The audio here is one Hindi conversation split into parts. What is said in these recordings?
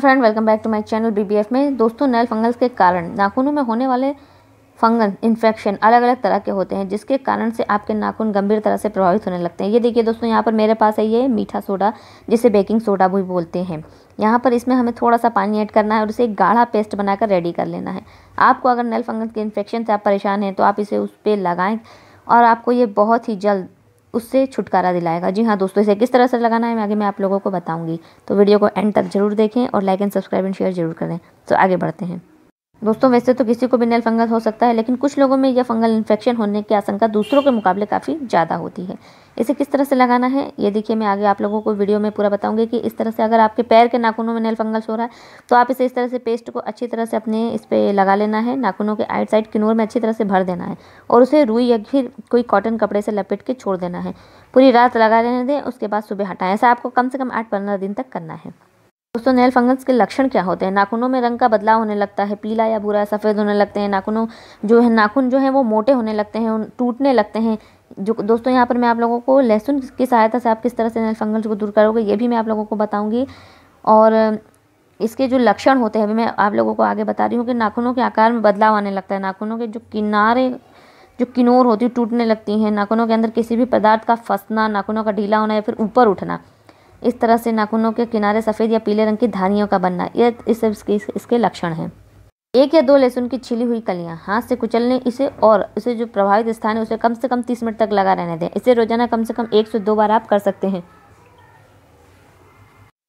friend welcome back to my channel BBF में दोस्तों नेल फंगल्स के कारण नाखूनों में होने वाले फंगल इन्फेक्शन अलग अलग तरह के होते हैं जिसके कारण से आपके नाखून गंभीर तरह से प्रभावित होने लगते हैं ये देखिए दोस्तों यहाँ पर मेरे पास है ये मीठा सोडा जिसे बेकिंग सोडा भी बोलते हैं यहाँ पर इसमें हमें थोड़ा सा पानी ऐड करना है और इसे एक गाढ़ा पेस्ट बनाकर रेडी कर लेना है आपको अगर नल फंगस के इन्फेक्शन से आप परेशान हैं तो आप इसे उस पर लगाएँ और आपको ये बहुत ही जल्द उससे छुटकारा दिलाएगा जी हाँ दोस्तों इसे किस तरह से लगाना है मैं आगे मैं आप लोगों को बताऊंगी तो वीडियो को एंड तक जरूर देखें और like and subscribe and share जरूर करें तो आगे बढ़ते हैं दोस्तों वैसे तो किसी को भी नेल फंगस हो सकता है लेकिन कुछ लोगों में यह फंगल इन्फेक्शन होने की आशंका दूसरों के मुकाबले काफ़ी ज़्यादा होती है इसे किस तरह से लगाना है ये देखिए मैं आगे आप लोगों को वीडियो में पूरा बताऊंगी कि इस तरह से अगर आपके पैर के नाखूनों में नेल फंगस हो रहा है तो आप इसे इस तरह से पेस्ट को अच्छी तरह से अपने इस पर लगा लेना है नाखूनों के आइट साइड किनोर में अच्छी तरह से भर देना है और उसे रुई या फिर कोई कॉटन कपड़े से लपेट के छोड़ देना है पूरी रात लगा लेने दें उसके बाद सुबह हटाएं ऐसा आपको कम से कम आठ पंद्रह दिन तक करना है दोस्तों नेल फंगस के लक्षण क्या होते हैं नाखूनों में रंग का बदलाव होने लगता है पीला या भूरा सफ़ेद होने लगते हैं नाखूनों जो है नाखून जो है वो मोटे होने लगते हैं टूटने लगते हैं जो दोस्तों यहाँ पर मैं आप लोगों को लहसुन की सहायता से आप किस तरह से नेल फंगस को दूर करोगे ये भी मैं आप लोगों को बताऊँगी और इसके जो लक्षण होते हैं अभी मैं आप लोगों को आगे बता रही हूँ कि नाखूनों के आकार में बदलाव आने लगता है नाखूनों के जो किनारे जो किनोर होती है टूटने लगती हैं नाखूनों के अंदर किसी भी पदार्थ का फंसना नाखूनों का ढीला होना या फिर ऊपर उठना इस तरह से नाखूनों के किनारे सफ़ेद या पीले रंग की धारियों का बनना यह इस इसके, इसके लक्षण हैं एक या दो लहसुन की छिली हुई कलियां हाथ से कुचलने इसे और इसे जो प्रभावित स्थान है उसे कम से कम तीस मिनट तक लगा रहने दें इसे रोजाना कम से कम एक से दो बार आप कर सकते हैं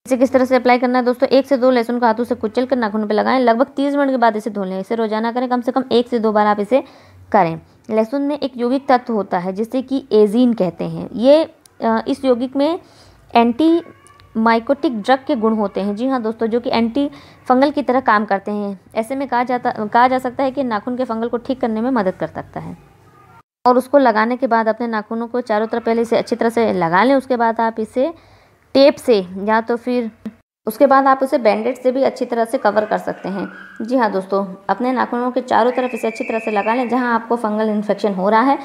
इसे किस तरह से अप्लाई करना है दोस्तों एक से दो लहसुन को हाथों से कुचल कर नाखून पर लगाएं लगभग तीस मिनट के बाद इसे धो लें इसे रोजाना करें कम से कम एक से दो बार आप इसे करें लहसुन में एक यौगिक तत्व होता है जिसे कि एजीन कहते हैं ये इस यौगिक में एंटी माइकोटिक ड्रग के गुण होते हैं जी हाँ दोस्तों जो कि एंटी फंगल की तरह काम करते हैं ऐसे में कहा जाता कहा जा सकता है कि नाखून के फंगल को ठीक करने में मदद कर सकता है और उसको लगाने के बाद अपने नाखूनों को चारों तरफ पहले इसे अच्छी तरह से लगा लें उसके बाद आप इसे टेप से या तो फिर उसके बाद आप उसे बैंडेड से भी अच्छी तरह से कवर कर सकते हैं जी हाँ दोस्तों अपने नाखूनों के चारों तरफ इसे अच्छी तरह से लगा लें जहाँ आपको फंगल इन्फेक्शन हो रहा है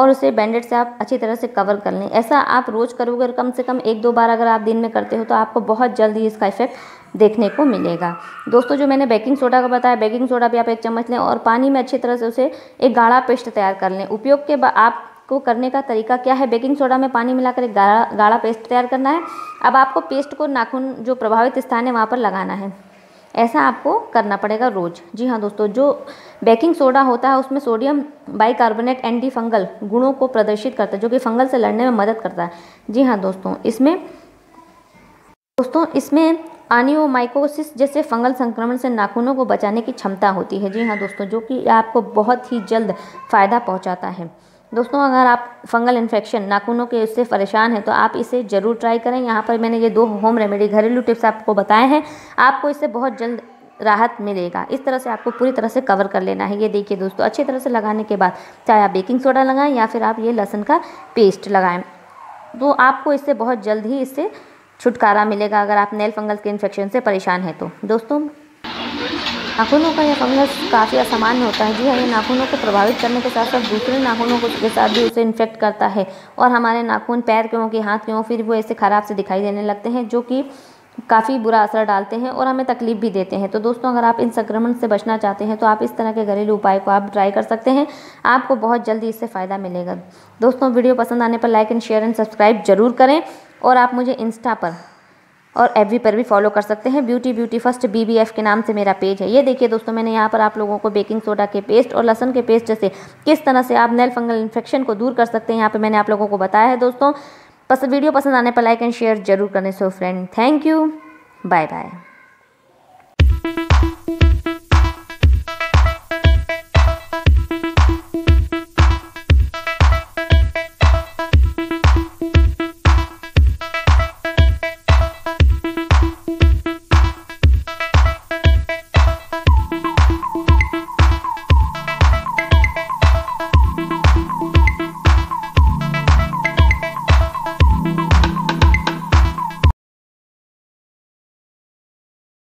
और उसे बैंडेड से आप अच्छी तरह से कवर कर लें ऐसा आप रोज़ करोगे कम से कम एक दो बार अगर आप दिन में करते हो तो आपको बहुत जल्दी इसका इफेक्ट देखने को मिलेगा दोस्तों जो मैंने बेकिंग सोडा का बताया बेकिंग सोडा भी आप एक चम्मच लें और पानी में अच्छी तरह से उसे एक गाढ़ा पेस्ट तैयार कर लें उपयोग के बाद आप इसको करने का तरीका क्या है बेकिंग सोडा में पानी मिलाकर एक गाढ़ा गाढ़ा पेस्ट तैयार करना है अब आपको पेस्ट को नाखून जो प्रभावित स्थान है वहाँ पर लगाना है ऐसा आपको करना पड़ेगा रोज़ जी हाँ दोस्तों जो बेकिंग सोडा होता है उसमें सोडियम बाइकार्बोनेट एंटी फंगल गुणों को प्रदर्शित करता है जो कि फंगल से लड़ने में मदद करता है जी हाँ दोस्तों इसमें दोस्तों इसमें आनियोमाइकोसिस जैसे फंगल संक्रमण से नाखूनों को बचाने की क्षमता होती है जी हाँ दोस्तों जो कि आपको बहुत ही जल्द फ़ायदा पहुँचाता है दोस्तों अगर आप फंगल इन्फेक्शन नाखूनों के उससे परेशान हैं तो आप इसे ज़रूर ट्राई करें यहाँ पर मैंने ये दो होम रेमेडी घरेलू टिप्स आपको बताए हैं आपको इससे बहुत जल्द राहत मिलेगा इस तरह से आपको पूरी तरह से कवर कर लेना है ये देखिए दोस्तों अच्छी तरह से लगाने के बाद चाहे आप बेकिंग सोडा लगाएं या फिर आप ये लहसुन का पेस्ट लगाएं तो आपको इससे बहुत जल्द ही इससे छुटकारा मिलेगा अगर आप नेल फंगल के इन्फेक्शन से परेशान हैं तो दोस्तों नाखूनों का यह फंगस काफ़ी असामान्य होता है जी हाँ ये नाखूनों को प्रभावित करने के साथ साथ दूसरे नाखूनों को के साथ भी उसे इन्फेक्ट करता है और हमारे नाखून पैर के हों के हाथ के हों फिर वो ऐसे ख़राब से दिखाई देने लगते हैं जो कि काफ़ी बुरा असर डालते हैं और हमें तकलीफ भी देते हैं तो दोस्तों अगर आप इन संक्रमण से बचना चाहते हैं तो आप इस तरह के घरेलू उपाय को आप ट्राई कर सकते हैं आपको बहुत जल्दी इससे फ़ायदा मिलेगा दोस्तों वीडियो पसंद आने पर like and share and subscribe जरूर करें और आप मुझे इंस्टा पर और एफ वी पर भी फॉलो कर सकते हैं beauty beauty first B B F के नाम से मेरा पेज है ये देखिए दोस्तों मैंने यहाँ पर आप लोगों को बेकिंग सोडा के पेस्ट और लहसन के पेस्ट से किस तरह से आप नेल फंगल इन्फेक्शन को दूर कर सकते हैं यहाँ पर मैंने आप लोगों को बताया है दोस्तों पस वीडियो पसंद आने पर लाइक एंड शेयर जरूर करने so friend thank you bye bye